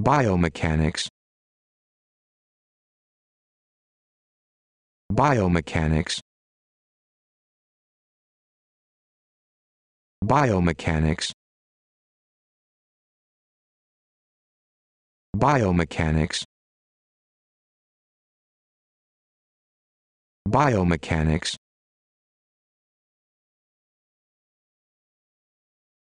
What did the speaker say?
Biomechanics Biomechanics Biomechanics Biomechanics Biomechanics